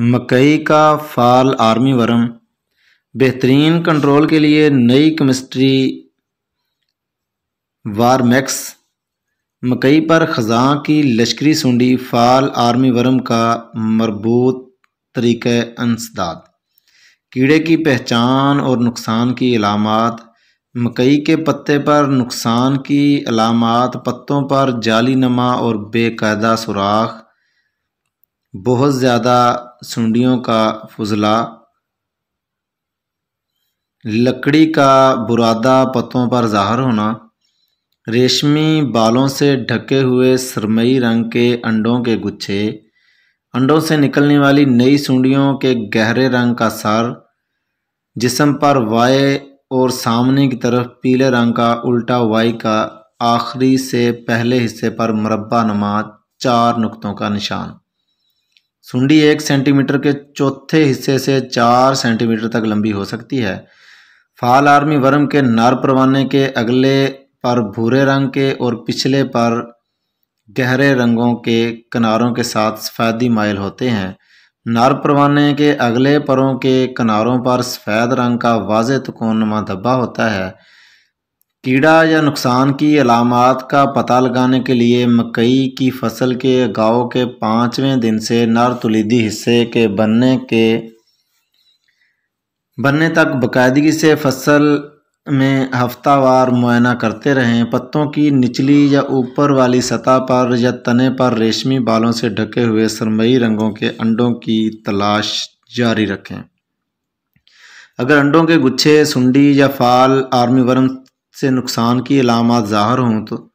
मकई का fall army worm बेहतरीन कंट्रोल के लिए नई केमिस्ट्री वारमैक्स मकई पर ख़जा की लश्करी सूंडी फाल आर्मी वर्म का मरबूत तरीक़ अंसदाद कीड़े की पहचान और नुकसान की अलामत मकई के पत्ते पर नुकसान की अलामत पत्तों पर जाली नमा और बेकायदा सुराख बहुत ज़्यादा सुंडियों का फजला लकड़ी का बुरादा पत्तों पर ज़ाहर होना रेशमी बालों से ढके हुए सरमई रंग के अंडों के गुच्छे अंडों से निकलने वाली नई सुंडियों के गहरे रंग का सर जिसम पर वाय और सामने की तरफ पीले रंग का उल्टा वाई का आखिरी से पहले हिस्से पर मरबा नमा चार नुकतों का निशान सुंडी एक सेंटीमीटर के चौथे हिस्से से चार सेंटीमीटर तक लंबी हो सकती है फाल आर्मी वर्म के नर परवाने के अगले पर भूरे रंग के और पिछले पर गहरे रंगों के किनारों के साथ सफ़ेदी माइल होते हैं नर परवाने के अगले परों के किनारों पर सफ़ेद रंग का वाज तकोनमा धब्बा होता है कीड़ा या नुकसान की अलामत का पता लगाने के लिए मकई की फसल के गाँव के पाँचवें दिन से तुलीदी हिस्से के बनने के बनने तक बाकायदगी से फसल में हफ्तावार मुआयना करते रहें पत्तों की निचली या ऊपर वाली सतह पर या तने पर रेशमी बालों से ढके हुए सरमई रंगों के अंडों की तलाश जारी रखें अगर अंडों के गुच्छे सुंडी या फाल आर्मी वर्म से नुकसान की अलामत ज़ाहर हों तो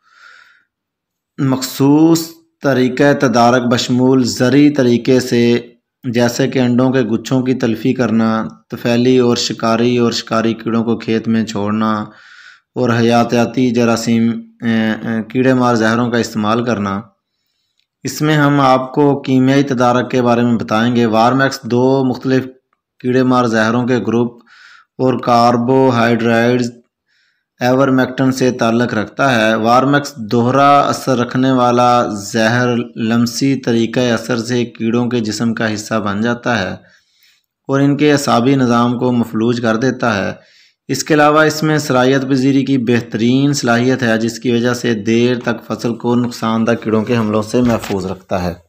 मखसूस तरीक़ तदारक बशमूल ज़री तरीके से जैसे कि अंडों के गुच्छों की तलफी करना तफैली और शिकारी और शिकारी कीड़ों को खेत में छोड़ना और हयातियाती जरासीम कीड़े मार जहरों का इस्तेमाल करना इसमें हम आपको कीमियाई तदारक के बारे में बताएंगे वारमैक्स दो मुख्तलिफ कीड़े मार जहरों के ग्रुप और कार्बोहाइड्रेट्स एवरमैक्टन से ताल्लक रखता है वारमैक्स दोहरा असर रखने वाला जहर लमसी तरीक़ असर से कीड़ों के जिसम का हिस्सा बन जाता है और इनके असाबी निज़ाम को मफलूज कर देता है इसके अलावा इसमें सराहत पजीरी की बेहतरीन सलाहियत है जिसकी वजह से देर तक फसल को नुकसानदा कीड़ों के हमलों से महफूज रखता है